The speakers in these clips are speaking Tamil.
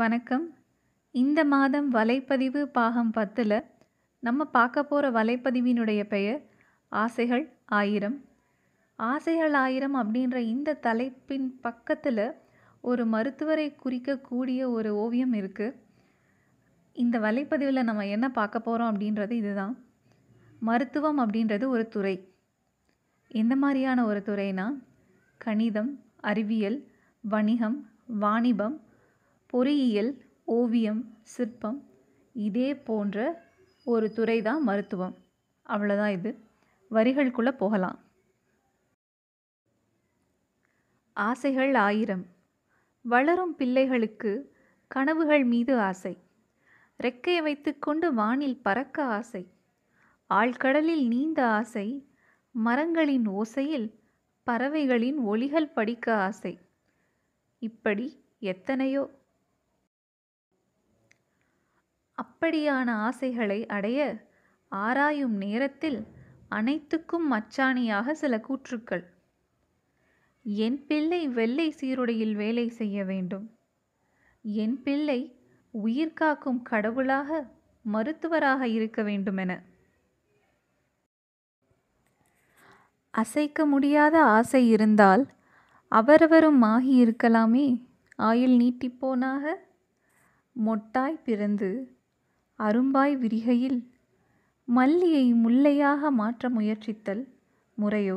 வணக்கம் இந்த மாதம் வலைப்பதிவு பாகம் பத்தில் நம்ம பார்க்க போகிற வலைப்பதிவினுடைய பெயர் ஆசைகள் ஆயிரம் ஆசைகள் ஆயிரம் அப்படின்ற இந்த தலைப்பின் பக்கத்தில் ஒரு மருத்துவரை குறிக்கக்கூடிய ஒரு ஓவியம் இருக்குது இந்த வலைப்பதிவில் நம்ம என்ன பார்க்க போகிறோம் அப்படின்றது இதுதான் மருத்துவம் அப்படின்றது ஒரு துறை எந்த மாதிரியான ஒரு துறைனா கணிதம் அறிவியல் வணிகம் வாணிபம் பொறியியல் ஓவியம் சிற்பம் இதே போன்ற ஒரு துறை தான் மருத்துவம் அவ்வளோதான் இது வரிகளுக்குள்ளே போகலாம் ஆசைகள் ஆயிரம் வளரும் பிள்ளைகளுக்கு கனவுகள் மீது ஆசை ரெக்கையை வைத்துக்கொண்டு வானில் பறக்க ஆசை ஆழ்கடலில் நீந்த ஆசை மரங்களின் ஓசையில் பறவைகளின் ஒளிகள் படிக்க ஆசை இப்படி எத்தனையோ அப்படியான ஆசைகளை அடைய ஆராயும் நேரத்தில் அனைத்துக்கும் மச்சாணியாக சில கூற்றுக்கள் என் பிள்ளை வெள்ளை சீருடையில் வேலை செய்ய வேண்டும் என் பிள்ளை உயிர் காக்கும் கடவுளாக மருத்துவராக இருக்க வேண்டுமென அசைக்க முடியாத ஆசை இருந்தால் அவரவரும் ஆகி இருக்கலாமே ஆயுள் நீட்டிப்போனாக மொட்டாய் பிறந்து அரும்பாய் விரிகையில் மல்லியை முல்லையாக மாற்ற முயற்சித்தல் முறையோ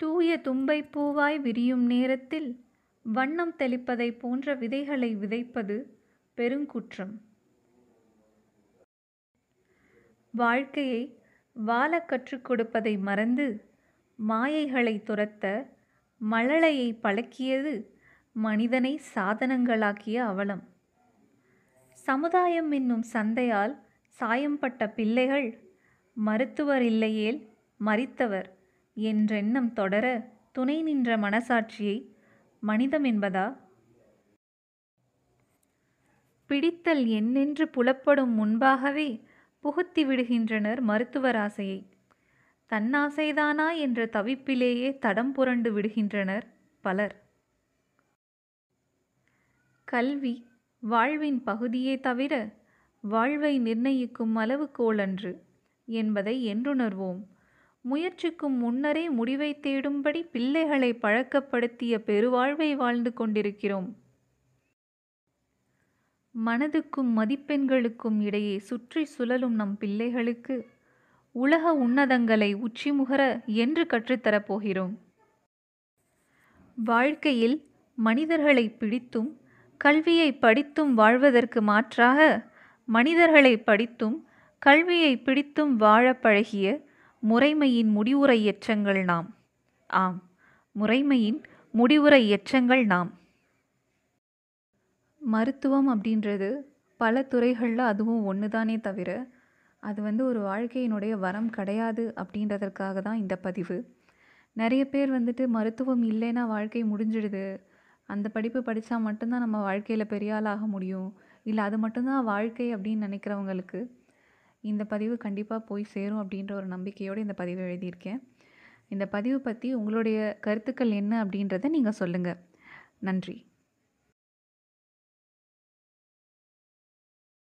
தூய தும்பை பூவாய் விரியும் நேரத்தில் வண்ணம் தெளிப்பதை போன்ற விதைகளை விதைப்பது பெருங்குற்றம் வாழ்க்கையை வாழ கற்றுக் கொடுப்பதை மறந்து மாயைகளை துரத்த மழலையை பழக்கியது மனிதனை சாதனங்களாக்கிய அவலம் சமுதாயம் என்னும் சந்தையால் சாயம்பட்ட பிள்ளைகள் மருத்துவர் இல்லையேல் மறித்தவர் என்றெண்ணம் தொடர துணை நின்ற மனசாட்சியை மனிதம் என்பதா பிடித்தல் என்னென்று புலப்படும் முன்பாகவே புகுத்தி விடுகின்றனர் மருத்துவர் ஆசையை தன்னாசைதானா என்ற தவிப்பிலேயே தடம் புரண்டு விடுகின்றனர் பலர் கல்வி வாழ்வின் பகுதியே தவிர வாழ்வை நிர்ணயிக்கும் அளவுகோலன்று என்பதை என்றுணர்வோம் முயற்சிக்கும் முன்னரே முடிவை தேடும்படி பிள்ளைகளை பழக்கப்படுத்திய பெருவாழ்வை வாழ்ந்து கொண்டிருக்கிறோம் மனதுக்கும் மதிப்பெண்களுக்கும் இடையே சுற்றி சுழலும் நம் பிள்ளைகளுக்கு உலக உன்னதங்களை உச்சிமுகர என்று கற்றுத்தரப்போகிறோம் வாழ்க்கையில் மனிதர்களை பிடித்தும் கல்வியை படித்தும் வாழ்வதற்கு மாற்றாக மனிதர்களை படித்தும் கல்வியை பிடித்தும் வாழ பழகிய முறைமையின் முடிவுரை எச்சங்கள் நாம் ஆம் முறைமையின் முடிவுரை எச்சங்கள் நாம் மருத்துவம் அப்படின்றது பல துறைகளில் அதுவும் ஒன்று தானே தவிர அது வந்து ஒரு வாழ்க்கையினுடைய வரம் கிடையாது அப்படின்றதற்காக தான் இந்த பதிவு நிறைய பேர் வந்துட்டு மருத்துவம் இல்லைன்னா வாழ்க்கை முடிஞ்சிடுது அந்த படிப்பு படித்தா மட்டும்தான் நம்ம வாழ்க்கையில் பெரிய ஆளாக முடியும் இல்லை அது மட்டும்தான் வாழ்க்கை அப்படின்னு நினைக்கிறவங்களுக்கு இந்த பதிவு கண்டிப்பாக போய் சேரும் அப்படின்ற ஒரு நம்பிக்கையோடு இந்த பதிவை எழுதியிருக்கேன் இந்த பதிவு பற்றி உங்களுடைய கருத்துக்கள் என்ன அப்படின்றத நீங்கள் சொல்லுங்கள் நன்றி